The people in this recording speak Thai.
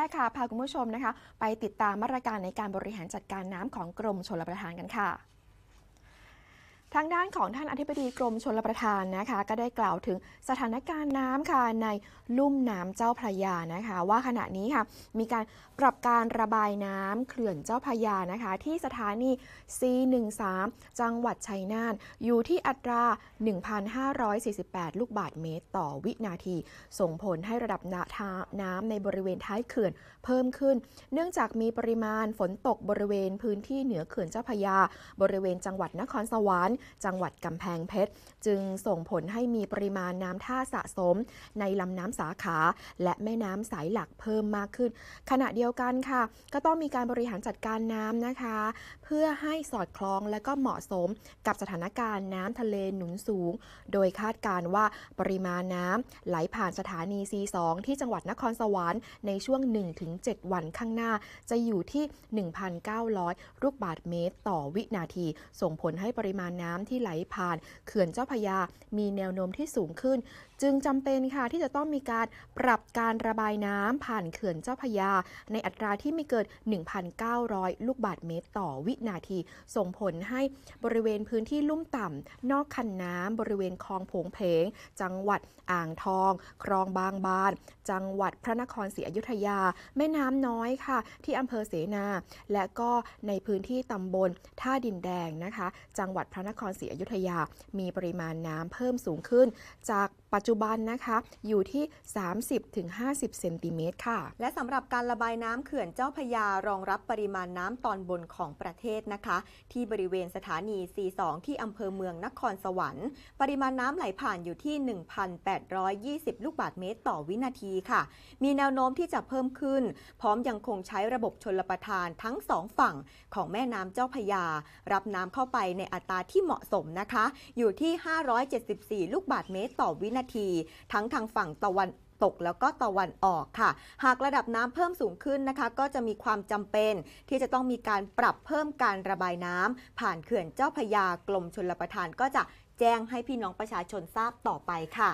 แด้ค่ะพาคุณผู้ชมนะคะ ไปติดตามมาตรการในการบริหารจัดการน้ำของกรมชลประทานกันค่ะทางด้านของท่านอธิบดีกรมชลประทานนะคะ ก็ได้กล่าวถึงสถานการณ์น้ำค่ะในลุ่มน้ำเจ้าพระยานะคะ ว่าขณะนี้ค่ะ มีการปรับการระบายน้ำเขื่อนเจ้าพระยานะคะ ที่สถานี C13 จังหวัดชัยนาทอยู่ที่อัตรา 1,548 ลูกบาทเมตรต่อวินาที ส่งผลให้ระดับน้ำในบริเวณท้ายเขื่อนเพิ่มขึ้น เนื่องจากมีปริมาณฝนตกบริเวณพื้นที่เหนือเขื่อนเจ้าพระยา บริเวณจังหวัดนครสวรรค์จังหวัดกำแพงเพชรจึงส่งผลให้มีปริมาณน้ำท่าสะสม ในลำน้ำสาขา และแม่น้ำสายหลักเพิ่มมากขึ้น ขณะเดียวกันค่ะ ก็ต้องมีการบริหารจัดการน้ำนะคะ เพื่อให้สอดคล้องและก็เหมาะสมกับสถานการณ์น้ำทะเลหนุนสูง โดยคาดการว่าปริมาณน้ำไหลผ่านสถานี C2 ที่จังหวัดนครสวรรค์ในช่วง 1-7 วันข้างหน้า จะอยู่ที่ 1,900ลูกบาทเมตรต่อวินาทีส่งผลให้ปริมาณน้ำน้ำที่ไหลผ่านเขื่อนเจ้าพยา มีแนวโน้มที่สูงขึ้น จึงจำเป็นค่ะที่จะต้องมีการปรับการระบายน้ำผ่านเขื่อนเจ้าพยา ในอัตราที่ไม่เกิน1,900 ลูกบาทเมตรต่อวินาที ส่งผลให้บริเวณพื้นที่ลุ่มต่ำ นอกคันน้ำบริเวณคลองผงเพงจังหวัดอ่างทองคลองบางบานจังหวัดพระนครศรีอยุธยาแม่น้ำน้อยค่ะ ที่อำเภอเสนา และก็ในพื้นที่ตำบลท่าดินแดงนะคะ จังหวัดพระนครศรีอยุธยา มีปริมาณน้ำเพิ่มสูงขึ้นจากปัจจุบันนะคะ อยู่ที่ 30-50เซนติเมตรค่ะ และสำหรับการระบายน้ำเขื่อนเจ้าพยารองรับปริมาณน้ำตอนบนของประเทศนะคะ ที่บริเวณสถานี c 2ที่อำเภอเมืองนครสวรรค์ปริมาณน้ำไหลผ่านอยู่ที่ 1,820 ลูกบาทเมตรต่อวินาทีค่ะ มีแนวโน้มที่จะเพิ่มขึ้น พร้อมยังคงใช้ระบบชนลประทานทั้งสองฝั่งของแม่น้ำเจ้าพยารับน้ำเข้าไปในอัตราที่เหมาะสมนะคะอยู่ที่ 574 ลูกบาทเมตร ต่อวินานาทีทั้งทางฝั่งตะวันตกแล้วก็ตะวันออกค่ะ หากระดับน้ำเพิ่มสูงขึ้นนะคะ ก็จะมีความจำเป็น ที่จะต้องมีการปรับเพิ่มการระบายน้ำ ผ่านเขื่อนเจ้าพยากรมชลประทานก็จะแจ้งให้พี่น้องประชาชนทราบต่อไปค่ะ